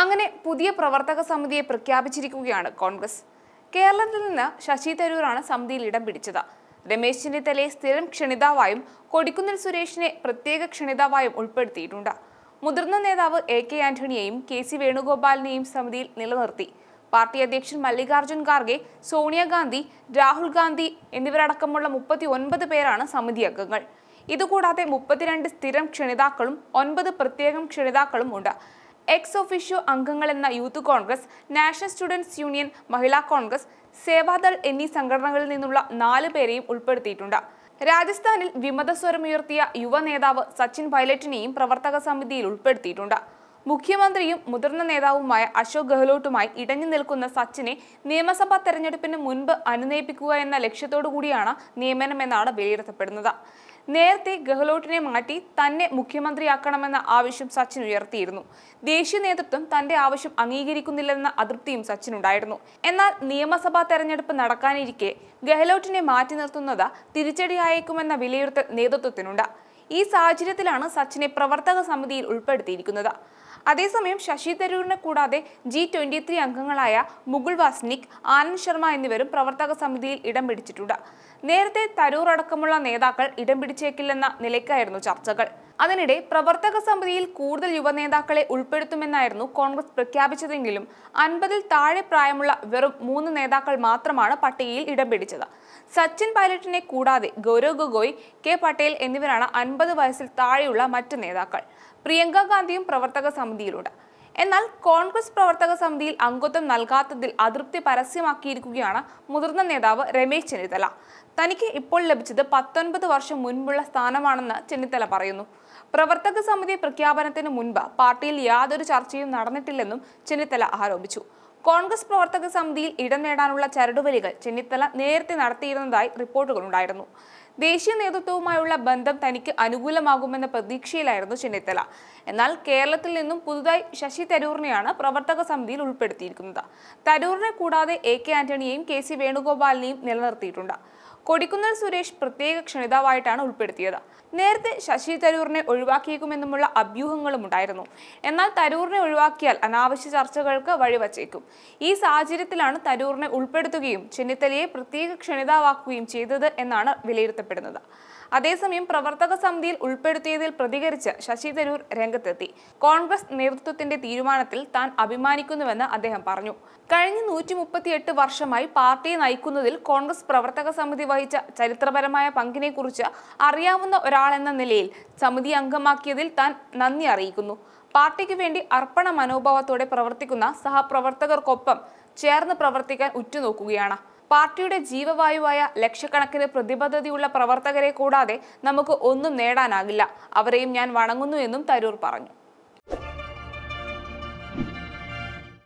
അങ്ങനെ പുതിയ പ്രവർത്തക സമിതിയെ പ്രഖ്യാപിച്ചിരിക്കുകയാണ് കോൺഗ്രസ് കേരളത്തിൽ നിന്ന് ശശി തരൂരാണ് സമിതിയിൽ ഇടം പിടിച്ചത് രമേശ് ചെന്നിത്തലയെ സ്ഥിരം ക്ഷണിതാവായും കൊടിക്കുന്നിൽ സുരേഷിനെ പ്രത്യേക ക്ഷണിതാവായും ഉൾപ്പെടുത്തിയിട്ടുണ്ട് മുതിർന്ന നേതാവ് എ കെ ആന്റണിയെയും കെ സി വേണുഗോപാലിനെയും സമിതിയിൽ നിലനിർത്തി പാർട്ടി അധ്യക്ഷൻ മല്ലികാർജ്ജുൻ ഖാർഗെ സോണിയാഗാന്ധി രാഹുൽ ഗാന്ധി എന്നിവരടക്കമുള്ള മുപ്പത്തി ഒൻപത് പേരാണ് സമിതി അംഗങ്ങൾ ഇതുകൂടാതെ മുപ്പത്തിരണ്ട് സ്ഥിരം ക്ഷണിതാക്കളും ഒൻപത് പ്രത്യേകം ക്ഷണിതാക്കളും ഉണ്ട് എക്സ് ഒഫീഷ്യോ എന്ന youth Congress national students union Mahila Congress Sevadal എന്നീ സംഘടനകളിൽ നിന്നുള്ള നാല് പേരെയും ഉൾപ്പെടുത്തിയിട്ടുണ്ട് രാജസ്ഥാനിൽ വിമതസ്വരമുയർത്തിയ യുവ നേതാവ് സച്ചിൻ പൈലറ്റിനെയും പ്രവർത്തക സമിതിയിൽ ഉൾപ്പെടുത്തിയിട്ടുണ്ട് മുഖ്യമന്ത്രിയും മുതിർന്ന നേതാവുമായ അശോക് ഗെഹ്ലോട്ടുമായി ഇടഞ്ഞു നിൽക്കുന്ന സച്ചിനെ നിയമസഭാ തെരഞ്ഞെടുപ്പിന് മുൻപ് അനുനയിപ്പിക്കുക എന്ന ലക്ഷ്യത്തോടുകൂടിയാണ് നിയമനമെന്നാണ് വിലയിരുത്തപ്പെടുന്നത് നേരത്തെ ഗെഹ്ലോട്ടിനെ മാറ്റി തന്നെ മുഖ്യമന്ത്രിയാക്കണമെന്ന ആവശ്യം സച്ചിൻ ഉയർത്തിയിരുന്നു ദേശീയ നേതൃത്വം തന്റെ ആവശ്യം അംഗീകരിക്കുന്നില്ലെന്ന അതൃപ്തിയും ഉണ്ടായിരുന്നു എന്നാൽ നിയമസഭാ തെരഞ്ഞെടുപ്പ് നടക്കാനിരിക്കെ ഗെഹ്ലോട്ടിനെ മാറ്റി നിർത്തുന്നത് തിരിച്ചടിയായേക്കുമെന്ന വിലയിരുത്തൽ നേതൃത്വത്തിനുണ്ട് ഈ സാഹചര്യത്തിലാണ് സച്ചിനെ പ്രവർത്തക സമിതിയിൽ ഉൾപ്പെടുത്തിയിരിക്കുന്നത് അതേസമയം ശശി തരൂരിനെ കൂടാതെ ജി ട്വന്റി ത്രീ അംഗങ്ങളായ മുകുൾ വാസ്നിക് ആനന്ദ് ശർമ്മ എന്നിവരും പ്രവർത്തക സമിതിയിൽ ഇടം പിടിച്ചിട്ടുണ്ട് നേരത്തെ തരൂർ അടക്കമുള്ള നേതാക്കൾ ഇടം പിടിച്ചേക്കില്ലെന്ന നിലയ്ക്കായിരുന്നു ചർച്ചകൾ അതിനിടെ പ്രവർത്തക സമിതിയിൽ കൂടുതൽ യുവനേതാക്കളെ ഉൾപ്പെടുത്തുമെന്നായിരുന്നു കോൺഗ്രസ് പ്രഖ്യാപിച്ചതെങ്കിലും അൻപതിൽ താഴെ പ്രായമുള്ള വെറും മൂന്ന് നേതാക്കൾ മാത്രമാണ് പട്ടികയിൽ ഇടം പിടിച്ചത് സച്ചിൻ പൈലറ്റിനെ കൂടാതെ ഗൗരവ് ഗൊഗോയ് കെ പട്ടേൽ എന്നിവരാണ് അൻപത് വയസ്സിൽ താഴെയുള്ള മറ്റ് നേതാക്കൾ പ്രിയങ്കാ ഗാന്ധിയും പ്രവർത്തക സമിതിയിലുണ്ട് എന്നാൽ കോൺഗ്രസ് പ്രവർത്തക സമിതിയിൽ അംഗത്വം നൽകാത്തതിൽ അതൃപ്തി പരസ്യമാക്കിയിരിക്കുകയാണ് മുതിർന്ന നേതാവ് രമേശ് ചെന്നിത്തല തനിക്ക് ഇപ്പോൾ ലഭിച്ചത് പത്തൊൻപത് വർഷം മുൻപുള്ള സ്ഥാനമാണെന്ന് ചെന്നിത്തല പറയുന്നു പ്രവർത്തക സമിതി പ്രഖ്യാപനത്തിന് മുൻപ് പാർട്ടിയിൽ യാതൊരു ചർച്ചയും നടന്നിട്ടില്ലെന്നും ചെന്നിത്തല ആരോപിച്ചു കോൺഗ്രസ് പ്രവർത്തക സമിതിയിൽ ഇടം നേടാനുള്ള ചരടുവലികൾ ചെന്നിത്തല നേരത്തെ നടത്തിയിരുന്നതായി റിപ്പോർട്ടുകളുണ്ടായിരുന്നു ദേശീയ നേതൃത്വവുമായുള്ള ബന്ധം തനിക്ക് അനുകൂലമാകുമെന്ന പ്രതീക്ഷയിലായിരുന്നു ചെന്നിത്തല എന്നാൽ കേരളത്തിൽ നിന്നും പുതുതായി ശശി തരൂറിനെയാണ് പ്രവർത്തക സമിതിയിൽ ഉൾപ്പെടുത്തിയിരിക്കുന്നത് തരൂറിനെ കൂടാതെ എ കെ ആന്റണിയെയും കെ സി വേണുഗോപാലിനെയും നിലനിർത്തിയിട്ടുണ്ട് കൊടിക്കുന്നിൽ സുരേഷ് പ്രത്യേക ക്ഷണിതാവായിട്ടാണ് ഉൾപ്പെടുത്തിയത് നേരത്തെ ശശി തരൂറിനെ ഒഴിവാക്കിയേക്കുമെന്നുമുള്ള അഭ്യൂഹങ്ങളും ഉണ്ടായിരുന്നു എന്നാൽ തരൂറിനെ ഒഴിവാക്കിയാൽ അനാവശ്യ ചർച്ചകൾക്ക് വഴിവച്ചേക്കും ഈ സാഹചര്യത്തിലാണ് തരൂറിനെ ഉൾപ്പെടുത്തുകയും ചെന്നിത്തലയെ പ്രത്യേക ക്ഷണിതാവാക്കുകയും ചെയ്തത് എന്നാണ് വിലയിരുത്തപ്പെടുന്നത് അതേസമയം പ്രവർത്തക സമിതിയിൽ ഉൾപ്പെടുത്തിയതിൽ പ്രതികരിച്ച് ശശി തരൂർ രംഗത്തെത്തി കോൺഗ്രസ് നേതൃത്വത്തിന്റെ തീരുമാനത്തിൽ താൻ അഭിമാനിക്കുന്നുവെന്ന് അദ്ദേഹം പറഞ്ഞു കഴിഞ്ഞ നൂറ്റി മുപ്പത്തിയെട്ട് വർഷമായി പാർട്ടിയെ നയിക്കുന്നതിൽ കോൺഗ്രസ് പ്രവർത്തക സമിതി വഹിച്ച ചരിത്രപരമായ പങ്കിനെക്കുറിച്ച് അറിയാവുന്ന ഒരാളെന്ന നിലയിൽ സമിതി അംഗമാക്കിയതിൽ താൻ നന്ദി അറിയിക്കുന്നു പാർട്ടിക്ക് വേണ്ടി അർപ്പണ മനോഭാവത്തോടെ പ്രവർത്തിക്കുന്ന സഹപ്രവർത്തകർക്കൊപ്പം ചേർന്ന് പ്രവർത്തിക്കാൻ ഉറ്റുനോക്കുകയാണ് പാർട്ടിയുടെ ജീവവായുവായ ലക്ഷക്കണക്കിന് പ്രതിബദ്ധതയുള്ള പ്രവർത്തകരെ കൂടാതെ നമുക്ക് ഒന്നും നേടാനാകില്ല അവരെയും ഞാൻ വണങ്ങുന്നു എന്നും തരൂർ പറഞ്ഞു